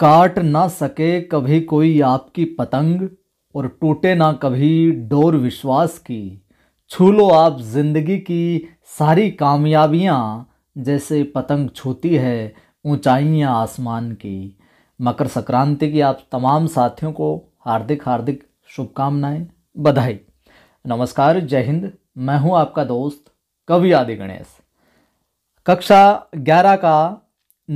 काट ना सके कभी कोई आपकी पतंग और टूटे ना कभी डोर विश्वास की छू लो आप जिंदगी की सारी कामयाबियाँ जैसे पतंग छूती है ऊंचाइयाँ आसमान की मकर संक्रांति की आप तमाम साथियों को हार्दिक हार्दिक शुभकामनाएं बधाई नमस्कार जय हिंद मैं हूं आपका दोस्त कवि आदि गणेश कक्षा ग्यारह का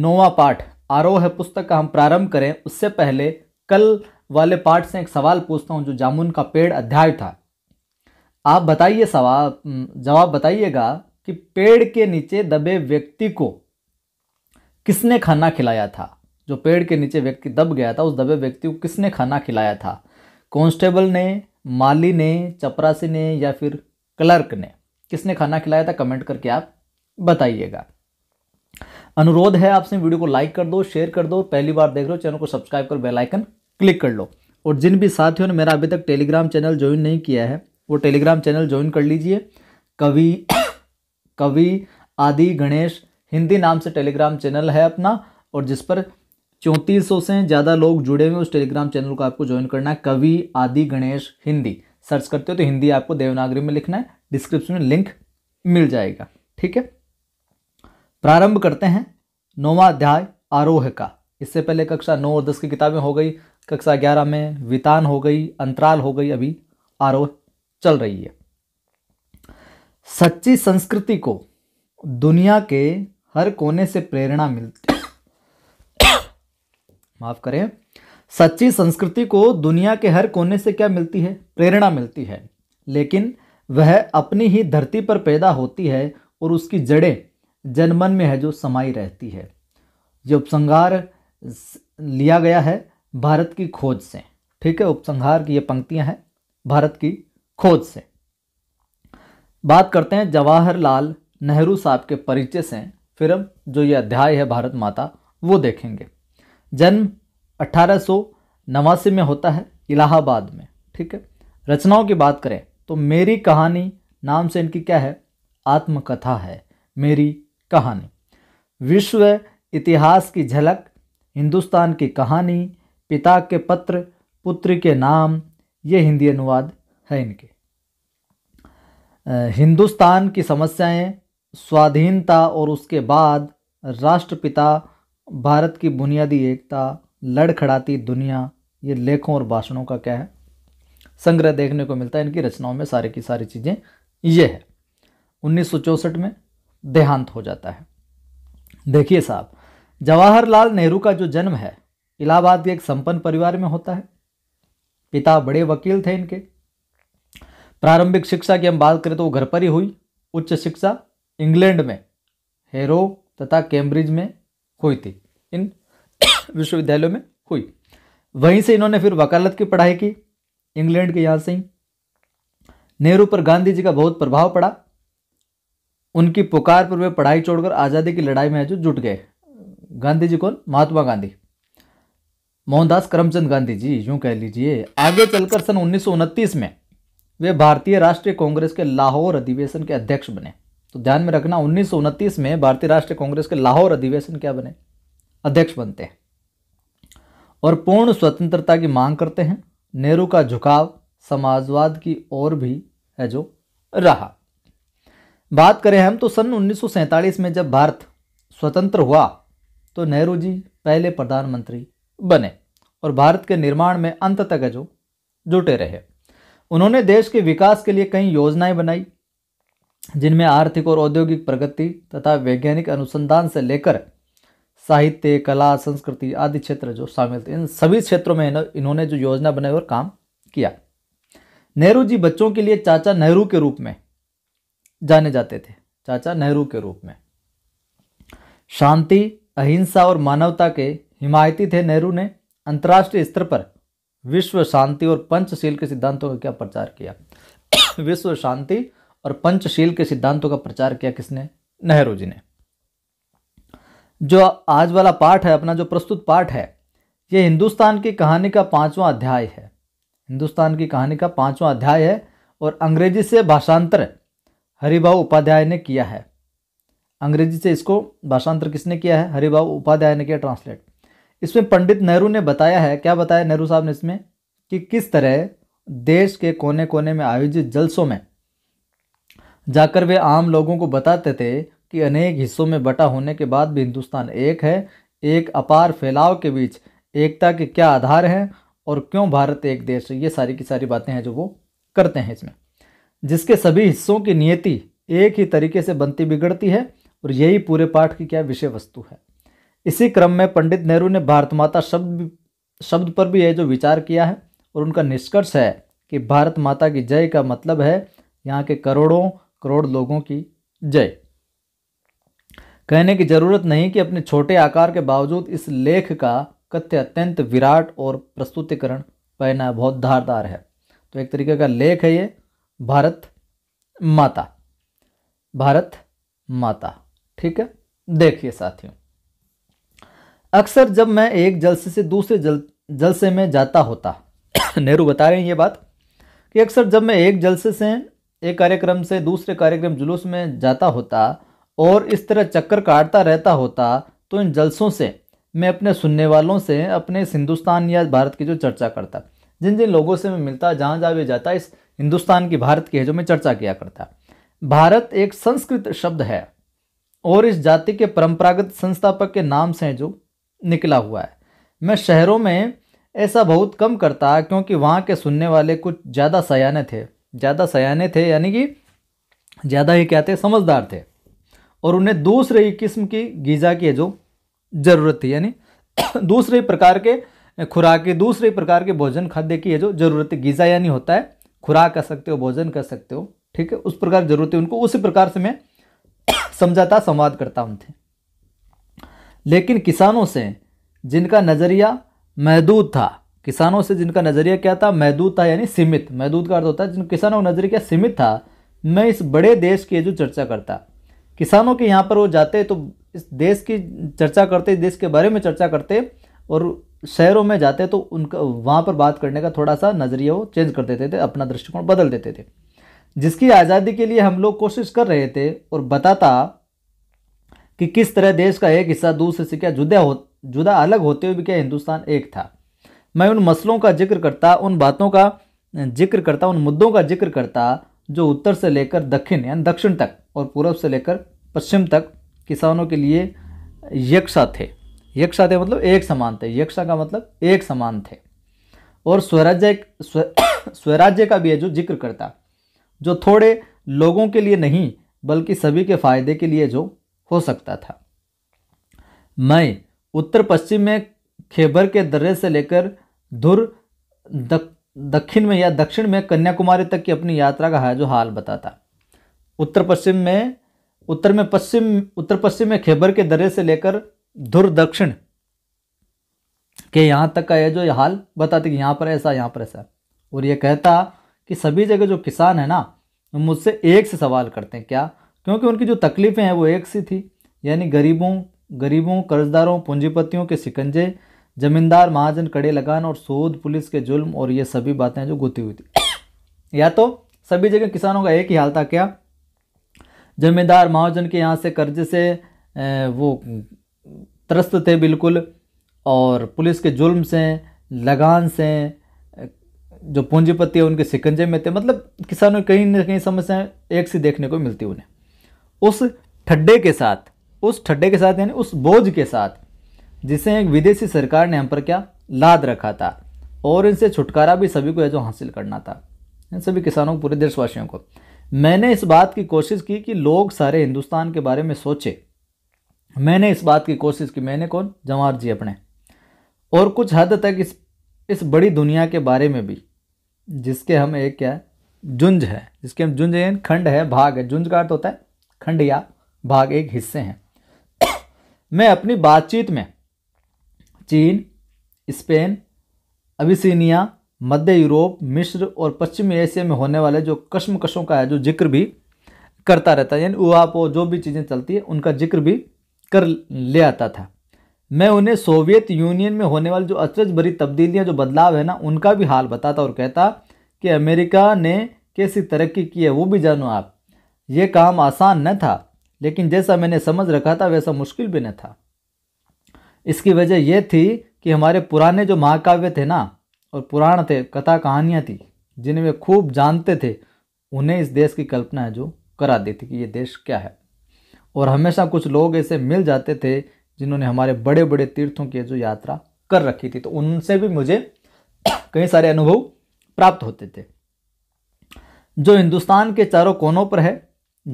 नोवा पाठ आरोह पुस्तक का हम प्रारंभ करें उससे पहले कल वाले पार्ट से एक सवाल पूछता हूँ जो जामुन का पेड़ अध्याय था आप बताइए सवाल जवाब बताइएगा कि पेड़ के नीचे दबे व्यक्ति को किसने खाना खिलाया था जो पेड़ के नीचे व्यक्ति दब गया था उस दबे व्यक्ति को किसने खाना खिलाया था कॉन्स्टेबल ने माली ने चपरासी ने या फिर क्लर्क ने किसने खाना खिलाया था कमेंट करके आप बताइएगा अनुरोध है आपसे वीडियो को लाइक कर दो शेयर कर दो पहली बार देख लो चैनल को सब्सक्राइब कर बेलाइकन क्लिक कर लो और जिन भी साथियों ने मेरा अभी तक टेलीग्राम चैनल ज्वाइन नहीं किया है वो टेलीग्राम चैनल ज्वाइन कर लीजिए कवि कवि आदि गणेश हिंदी नाम से टेलीग्राम चैनल है अपना और जिस पर चौंतीस से ज़्यादा लोग जुड़े हुए उस टेलीग्राम चैनल को आपको ज्वाइन करना है कवि आदि गणेश हिंदी सर्च करते हो तो हिंदी आपको देवनागरी में लिखना है डिस्क्रिप्शन में लिंक मिल जाएगा ठीक है प्रारंभ करते हैं नौवा अध्याय आरोह का इससे पहले कक्षा नौ और दस की किताबें हो गई कक्षा ग्यारह में वितान हो गई अंतराल हो गई अभी आरोह चल रही है सच्ची संस्कृति को दुनिया के हर कोने से प्रेरणा मिलती माफ करें सच्ची संस्कृति को दुनिया के हर कोने से क्या मिलती है प्रेरणा मिलती है लेकिन वह अपनी ही धरती पर पैदा होती है और उसकी जड़ें जनमन में है जो समाई रहती है ये उपसंहार लिया गया है भारत की खोज से ठीक है उपसंहार की ये पंक्तियां हैं भारत की खोज से बात करते हैं जवाहरलाल नेहरू साहब के परिचय से फिर हम जो ये अध्याय है भारत माता वो देखेंगे जन्म अठारह में होता है इलाहाबाद में ठीक है रचनाओं की बात करें तो मेरी कहानी नाम से इनकी क्या है आत्मकथा है मेरी कहानी विश्व इतिहास की झलक हिंदुस्तान की कहानी पिता के पत्र पुत्र के नाम ये हिंदी अनुवाद है इनके हिंदुस्तान की समस्याएं स्वाधीनता और उसके बाद राष्ट्रपिता भारत की बुनियादी एकता लड़खड़ाती दुनिया ये लेखों और भाषणों का क्या है संग्रह देखने को मिलता है इनकी रचनाओं में सारे की सारी चीज़ें ये है उन्नीस में देहांत हो जाता है देखिए साहब जवाहरलाल नेहरू का जो जन्म है इलाहाबाद के एक संपन्न परिवार में होता है पिता बड़े वकील थे इनके प्रारंभिक शिक्षा की हम बात करें तो वो घर पर ही हुई उच्च शिक्षा इंग्लैंड में हेरो तथा कैम्ब्रिज में हुई थी इन विश्वविद्यालयों में हुई वहीं से इन्होंने फिर वकालत की पढ़ाई की इंग्लैंड के यहाँ से ही नेहरू पर गांधी जी का बहुत प्रभाव पड़ा उनकी पुकार पर वे पढ़ाई छोड़कर आज़ादी की लड़ाई में जो जुट गए गांधी जी कौन महात्मा गांधी मोहनदास करमचंद गांधी जी यूं कह लीजिए आगे चलकर सन उन्नीस में वे भारतीय राष्ट्रीय कांग्रेस के लाहौर अधिवेशन के अध्यक्ष बने तो ध्यान में रखना उन्नीस में भारतीय राष्ट्रीय कांग्रेस के लाहौर अधिवेशन क्या बने अध्यक्ष बनते हैं और पूर्ण स्वतंत्रता की मांग करते हैं नेहरू का झुकाव समाजवाद की ओर भी है जो रहा बात करें हम तो सन उन्नीस में जब भारत स्वतंत्र हुआ तो नेहरू जी पहले प्रधानमंत्री बने और भारत के निर्माण में अंत तक जो जुटे रहे उन्होंने देश के विकास के लिए कई योजनाएं बनाई जिनमें आर्थिक और औद्योगिक प्रगति तथा वैज्ञानिक अनुसंधान से लेकर साहित्य कला संस्कृति आदि क्षेत्र जो शामिल थे इन सभी क्षेत्रों में इन्होंने जो योजना बनाई और काम किया नेहरू जी बच्चों के लिए चाचा नेहरू के रूप में जाने जाते थे चाचा नेहरू के रूप में शांति अहिंसा और मानवता के हिमायती थे नेहरू ने अंतर्राष्ट्रीय स्तर पर विश्व शांति और पंचशील के सिद्धांतों का क्या प्रचार किया विश्व शांति और पंचशील के सिद्धांतों का प्रचार किया किसने नेहरू जी ने जो आज वाला पाठ है अपना जो प्रस्तुत पाठ है ये हिंदुस्तान की कहानी का पांचवा अध्याय है हिंदुस्तान की कहानी का पांचवा अध्याय है और अंग्रेजी से भाषांतर हरिभा उपाध्याय ने किया है अंग्रेजी से इसको भाषांतर किसने किया है हरिभा उपाध्याय ने किया ट्रांसलेट इसमें पंडित नेहरू ने बताया है क्या बताया नेहरू साहब ने इसमें कि किस तरह देश के कोने कोने में आयोजित जलसों में जाकर वे आम लोगों को बताते थे कि अनेक हिस्सों में बटा होने के बाद भी हिंदुस्तान एक है एक अपार फैलाव के बीच एकता के क्या आधार हैं और क्यों भारत एक देश है ये सारी की सारी बातें हैं जो वो करते हैं इसमें जिसके सभी हिस्सों की नियति एक ही तरीके से बनती बिगड़ती है और यही पूरे पाठ की क्या विषय वस्तु है इसी क्रम में पंडित नेहरू ने भारत माता शब्द शब्द पर भी यह जो विचार किया है और उनका निष्कर्ष है कि भारत माता की जय का मतलब है यहाँ के करोड़ों करोड़ लोगों की जय कहने की जरूरत नहीं कि अपने छोटे आकार के बावजूद इस लेख का कथ्य अत्यंत विराट और प्रस्तुतिकरण पहना बहुत धारदार है तो एक तरीके का लेख है ये भारत माता भारत माता ठीक है देखिए साथियों अक्सर जब मैं एक जलसे से दूसरे जल जलसे में जाता होता नेहरू बता रहे हैं ये बात कि अक्सर जब मैं एक जलसे से एक कार्यक्रम से दूसरे कार्यक्रम जुलूस में जाता होता और इस तरह चक्कर काटता रहता होता तो इन जलसों से मैं अपने सुनने वालों से अपने हिंदुस्तान या भारत की जो चर्चा करता जिन जिन लोगों से मैं मिलता जहाँ जहाँ भी जाता इस हिंदुस्तान की भारत की है जो मैं चर्चा किया करता भारत एक संस्कृत शब्द है और इस जाति के परंपरागत संस्थापक के नाम से जो निकला हुआ है मैं शहरों में ऐसा बहुत कम करता क्योंकि वहाँ के सुनने वाले कुछ ज़्यादा सयाने थे ज़्यादा सयाने थे यानी कि ज़्यादा ही कहते समझदार थे और उन्हें दूसरे ही किस्म की गीज़ा की जो ज़रूरत थी यानी दूसरे प्रकार के खुराक दूसरे प्रकार के भोजन खाद्य की है जो ज़रूरत गीज़ा यानी होता है खुराक कर सकते हो भोजन कर सकते हो ठीक है उस प्रकार जरूरतें उनको उसी प्रकार से मैं समझाता संवाद करता उनसे लेकिन किसानों से जिनका नज़रिया महदूद था किसानों से जिनका नज़रिया क्या था महदूद था यानी सीमित महदूद का अर्थ होता है जिन किसानों का नज़रिया सीमित था मैं इस बड़े देश की जो चर्चा करता किसानों के यहाँ पर वो जाते तो इस देश की चर्चा करते देश के बारे में चर्चा करते और शहरों में जाते तो उनका वहाँ पर बात करने का थोड़ा सा नज़रिया वो चेंज कर देते थे अपना दृष्टिकोण बदल देते थे जिसकी आज़ादी के लिए हम लोग कोशिश कर रहे थे और बताता कि किस तरह देश का एक हिस्सा दूसरे से क्या जुदा हो जुदा अलग होते हुए भी क्या हिंदुस्तान एक था मैं उन मसलों का जिक्र करता उन बातों का जिक्र करता उन मुद्दों का जिक्र करता जो उत्तर से लेकर दक्षिण यानी दक्षिण तक और पूर्व से लेकर पश्चिम तक किसानों के लिए यकसा थे यक्षा थे मतलब एक समान थे यक्षा का मतलब एक समान थे और स्वराज्य स्वराज्य का भी है जो जिक्र करता जो थोड़े लोगों के लिए नहीं बल्कि सभी के फायदे के लिए जो हो सकता था मैं उत्तर पश्चिम में खेबर के दर्रे से लेकर धुर दक्षिण में या दक्षिण में कन्याकुमारी तक की अपनी यात्रा का है जो हाल बताता उत्तर पश्चिम में उत्तर में पश्चिम उत्तर पश्चिम में खेबर के दर्रे से लेकर दुर्दक्षिण के यहाँ तक का यह जो हाल बताते कि यहाँ पर ऐसा यहाँ पर ऐसा और ये कहता कि सभी जगह जो किसान है ना मुझसे एक से सवाल करते हैं क्या क्योंकि उनकी जो तकलीफ़ें हैं वो एक सी थी यानी गरीबों गरीबों कर्जदारों पूंजीपतियों के शिकंजे जमींदार महाजन कड़े लगान और सोद पुलिस के जुल्म और ये सभी बातें जो गुती हुई थी या तो सभी जगह किसानों का एक ही हाल था क्या जमींदार महाजन के यहाँ से कर्जे से वो त्रस्त थे बिल्कुल और पुलिस के जुल्म से लगान से जो पूंजीपति है उनके सिकंजे में थे मतलब किसानों की कहीं ना कहीं समस्याएं एक सी देखने को मिलती उन्हें उस ठड्डे के साथ उस ठड्डे के साथ यानी उस बोझ के साथ जिसे एक विदेशी सरकार ने हम पर क्या लाद रखा था और इनसे छुटकारा भी सभी को है जो हासिल करना था इन सभी किसानों को पूरे देशवासियों को मैंने इस बात की कोशिश की कि लोग सारे हिंदुस्तान के बारे में सोचें मैंने इस बात की कोशिश की मैंने कौन जवाहर जी अपने और कुछ हद तक इस इस बड़ी दुनिया के बारे में भी जिसके हम एक क्या है जुंज है जिसके हम जुंज है खंड है भाग है जुंज का अर्थ होता है खंड या भाग एक हिस्से हैं मैं अपनी बातचीत में चीन स्पेन अबिसिनिया मध्य यूरोप मिस्र और पश्चिमी एशिया में होने वाले जो कश्मकशों का है जो जिक्र भी करता रहता है यानी उआपो जो भी चीज़ें चलती है उनका जिक्र भी कर ले आता था मैं उन्हें सोवियत यूनियन में होने वाली जो अचरज भरी तब्दीलियाँ जो बदलाव है ना उनका भी हाल बताता और कहता कि अमेरिका ने कैसी तरक्की की है वो भी जानो आप ये काम आसान न था लेकिन जैसा मैंने समझ रखा था वैसा मुश्किल भी न था इसकी वजह यह थी कि हमारे पुराने जो महाकाव्य थे ना और पुराण थे कथा कहानियाँ थी जिन्हें वे खूब जानते थे उन्हें इस देश की कल्पना है जो करा देती कि ये देश क्या है और हमेशा कुछ लोग ऐसे मिल जाते थे जिन्होंने हमारे बड़े बड़े तीर्थों की जो यात्रा कर रखी थी तो उनसे भी मुझे कई सारे अनुभव प्राप्त होते थे जो हिंदुस्तान के चारों कोनों पर है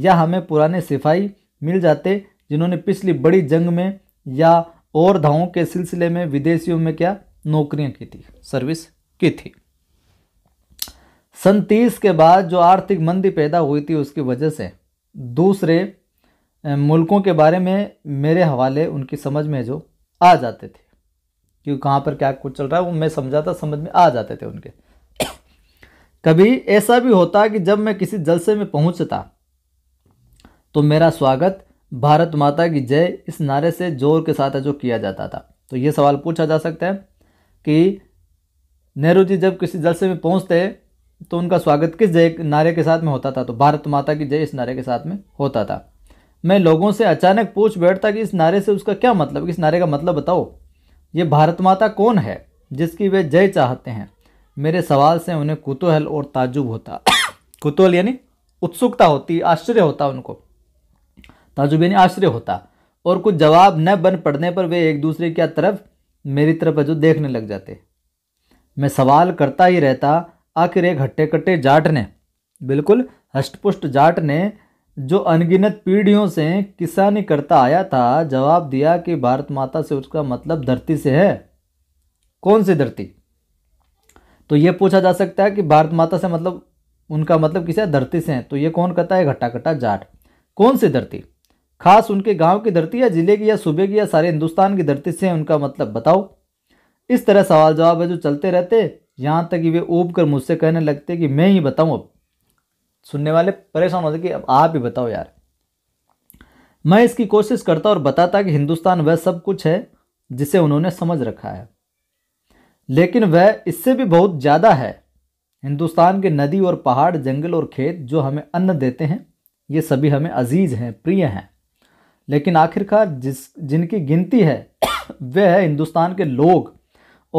या हमें पुराने सिपाही मिल जाते जिन्होंने पिछली बड़ी जंग में या और धावों के सिलसिले में विदेशियों में क्या नौकरियां की थी सर्विस की थी सन तीस के बाद जो आर्थिक मंदी पैदा हुई थी उसकी वजह से दूसरे मुल्कों के बारे में मेरे हवाले उनकी समझ में जो आ जाते थे कि कहाँ पर क्या कुछ चल रहा है वो मैं समझाता समझ में आ जाते थे उनके कभी ऐसा भी होता कि जब मैं किसी जलसे में पहुँचता तो मेरा स्वागत भारत माता की जय इस नारे से जोर के साथ जो किया जाता था तो ये सवाल पूछा जा सकता है कि नेहरू जी जब किसी जलसे में पहुँचते तो उनका स्वागत किस जय नारे के साथ में होता था तो भारत माता की जय इस नारे के साथ में होता था मैं लोगों से अचानक पूछ बैठता कि इस नारे से उसका क्या मतलब इस नारे का मतलब बताओ ये भारत माता कौन है जिसकी वे जय चाहते हैं मेरे सवाल से उन्हें कुतूहल और ताजुब होता कुतूहल यानी उत्सुकता होती आश्चर्य होता उनको ताजुब यानी आश्चर्य होता और कुछ जवाब न बन पड़ने पर वे एक दूसरे की तरफ मेरी तरफ जो देखने लग जाते मैं सवाल करता ही रहता आखिर एक हट्टे कट्टे जाट ने बिल्कुल हष्टपुष्ट जाट ने जो अनगिनत पीढ़ियों से किसानी करता आया था जवाब दिया कि भारत माता से उसका मतलब धरती से है कौन सी धरती तो ये पूछा जा सकता है कि भारत माता से मतलब उनका मतलब किसे धरती से है तो ये कौन कहता है घटा जाट कौन सी धरती खास उनके गांव की धरती या जिले की या सूबे की या सारे हिंदुस्तान की धरती से उनका मतलब बताओ इस तरह सवाल जवाब है जो चलते रहते यहाँ तक कि वे ऊब कर मुझसे कहने लगते कि मैं ही बताऊँ अब सुनने वाले परेशान होते कि अब आप ही बताओ यार मैं इसकी कोशिश करता और बताता कि हिंदुस्तान वह सब कुछ है जिसे उन्होंने समझ रखा है लेकिन वह इससे भी बहुत ज़्यादा है हिंदुस्तान के नदी और पहाड़ जंगल और खेत जो हमें अन्न देते हैं ये सभी हमें अजीज़ हैं प्रिय हैं लेकिन आखिरकार जिस जिनकी गिनती है वह है हिंदुस्तान के लोग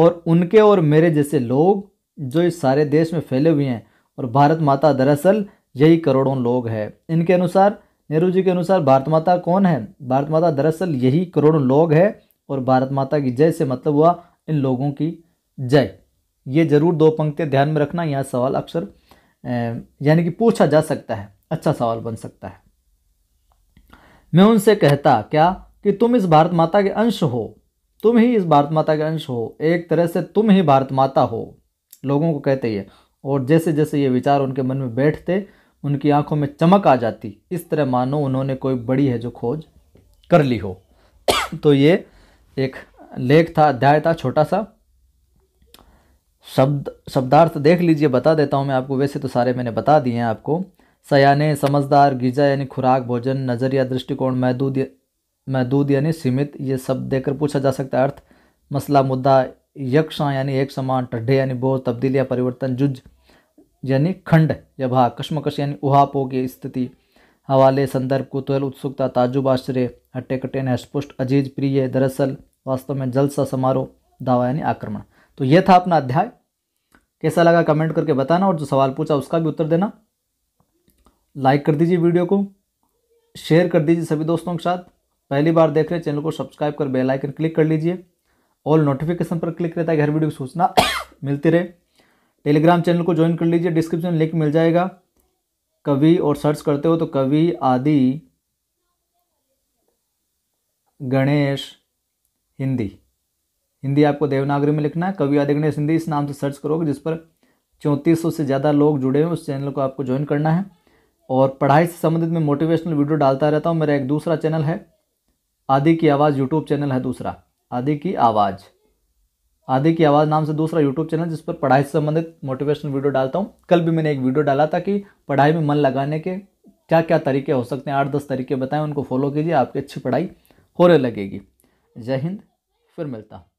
और उनके और मेरे जैसे लोग जो इस सारे देश में फैले हुए हैं और भारत माता दरअसल यही करोड़ों लोग हैं इनके अनुसार नेहरू जी के अनुसार भारत माता कौन है भारत माता दरअसल यही करोड़ों लोग है और भारत माता की जय से मतलब हुआ इन लोगों की जय ये जरूर दो पंक्तियाँ ध्यान में रखना यह सवाल अक्सर यानी कि पूछा जा सकता है अच्छा सवाल बन सकता है मैं उनसे कहता क्या कि तुम इस भारत माता के अंश हो तुम ही इस भारत माता के अंश हो एक तरह से तुम ही भारत माता हो लोगों को कहते ही और जैसे जैसे ये विचार उनके मन में बैठते उनकी आंखों में चमक आ जाती इस तरह मानो उन्होंने कोई बड़ी है जो खोज कर ली हो तो ये एक लेख था अध्याय था छोटा सा शब्द शब्दार्थ देख लीजिए बता देता हूँ मैं आपको वैसे तो सारे मैंने बता दिए हैं आपको सयाने समझदार गीजा यानी खुराक भोजन नज़रिया दृष्टिकोण महदूद महदूद यानी सीमित ये शब्द देकर पूछा जा सकता है अर्थ मसला मुद्दा यक्षा यानी एक समान टड्ढे यानी बोझ तब्दीलियाँ परिवर्तन जुज यानी खंड या भाग कश्मकश यानी उहापो की स्थिति हवाले संदर्भ कुतूहल उत्सुकता ताजुब आश्चर्य हट्टे कट्टे स्पुष्ट अजीज प्रिय दरअसल वास्तव में जलसा समारोह दावा यानी आक्रमण तो यह था अपना अध्याय कैसा लगा कमेंट करके बताना और जो सवाल पूछा उसका भी उत्तर देना लाइक कर दीजिए वीडियो को शेयर कर दीजिए सभी दोस्तों के साथ पहली बार देख रहे चैनल को सब्सक्राइब कर बेल आइकन क्लिक कर लीजिए ऑल नोटिफिकेशन पर क्लिक रहता है हर वीडियो की सूचना मिलती रहे टेलीग्राम चैनल को ज्वाइन कर लीजिए डिस्क्रिप्शन लिंक मिल जाएगा कवि और सर्च करते हो तो कवि आदि गणेश हिंदी हिंदी आपको देवनागरी में लिखना है कवि आदि गणेश हिंदी इस नाम से सर्च करोगे जिस पर चौंतीस सौ से ज़्यादा लोग जुड़े हैं उस चैनल को आपको ज्वाइन करना है और पढ़ाई से संबंधित मैं मोटिवेशनल वीडियो डालता रहता हूँ मेरा एक दूसरा चैनल है आदि की आवाज़ यूट्यूब चैनल है दूसरा आदि की आवाज़ आधे की आवाज़ नाम से दूसरा यूट्यूब चैनल जिस पर पढ़ाई से संबंधित मोटिवेशनल वीडियो डालता हूँ कल भी मैंने एक वीडियो डाला था कि पढ़ाई में मन लगाने के क्या क्या तरीके हो सकते हैं आठ दस तरीके बताएं उनको फॉलो कीजिए आपकी अच्छी पढ़ाई होने लगेगी जय हिंद फिर मिलता हूँ